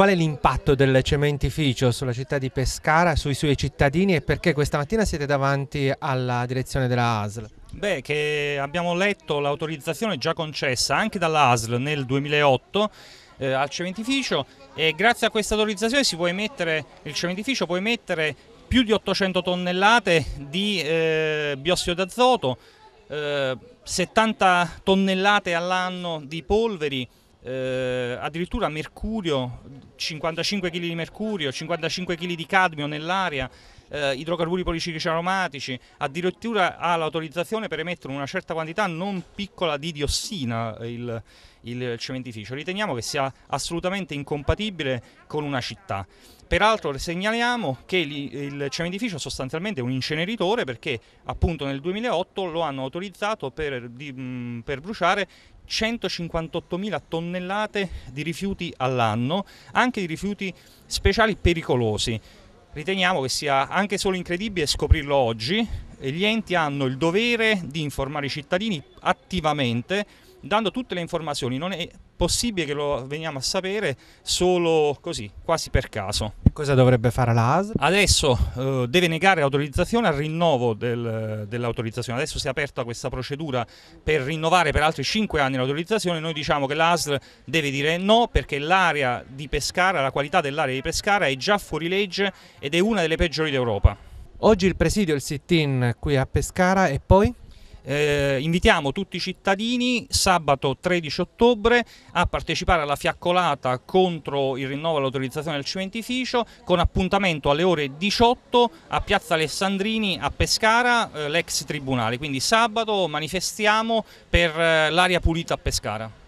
Qual è l'impatto del cementificio sulla città di Pescara, sui suoi cittadini e perché questa mattina siete davanti alla direzione della ASL? Beh, che abbiamo letto l'autorizzazione già concessa anche dalla ASL nel 2008 eh, al cementificio e grazie a questa autorizzazione si può emettere, il cementificio può emettere più di 800 tonnellate di eh, biossido d'azoto, eh, 70 tonnellate all'anno di polveri, eh, addirittura mercurio, 55 kg di mercurio, 55 kg di cadmio nell'aria, eh, idrocarburi policiclici aromatici, addirittura ha l'autorizzazione per emettere una certa quantità non piccola di diossina il, il cementificio. Riteniamo che sia assolutamente incompatibile con una città. Peraltro segnaliamo che il cementificio è sostanzialmente un inceneritore perché appunto nel 2008 lo hanno autorizzato per, di, per bruciare 158.000 tonnellate di rifiuti all'anno, anche di rifiuti speciali pericolosi. Riteniamo che sia anche solo incredibile scoprirlo oggi, e gli enti hanno il dovere di informare i cittadini attivamente dando tutte le informazioni, non è possibile che lo veniamo a sapere solo così, quasi per caso. Cosa dovrebbe fare l'AS? Adesso eh, deve negare l'autorizzazione al rinnovo del, dell'autorizzazione, adesso si è aperta questa procedura per rinnovare per altri 5 anni l'autorizzazione, noi diciamo che l'ASL deve dire no perché l'area di Pescara, la qualità dell'area di Pescara è già fuori legge ed è una delle peggiori d'Europa. Oggi il presidio, il sit-in qui a Pescara e poi? Eh, invitiamo tutti i cittadini sabato 13 ottobre a partecipare alla fiaccolata contro il rinnovo e l'autorizzazione del cementificio con appuntamento alle ore 18 a Piazza Alessandrini a Pescara, eh, l'ex tribunale. Quindi sabato manifestiamo per eh, l'aria pulita a Pescara.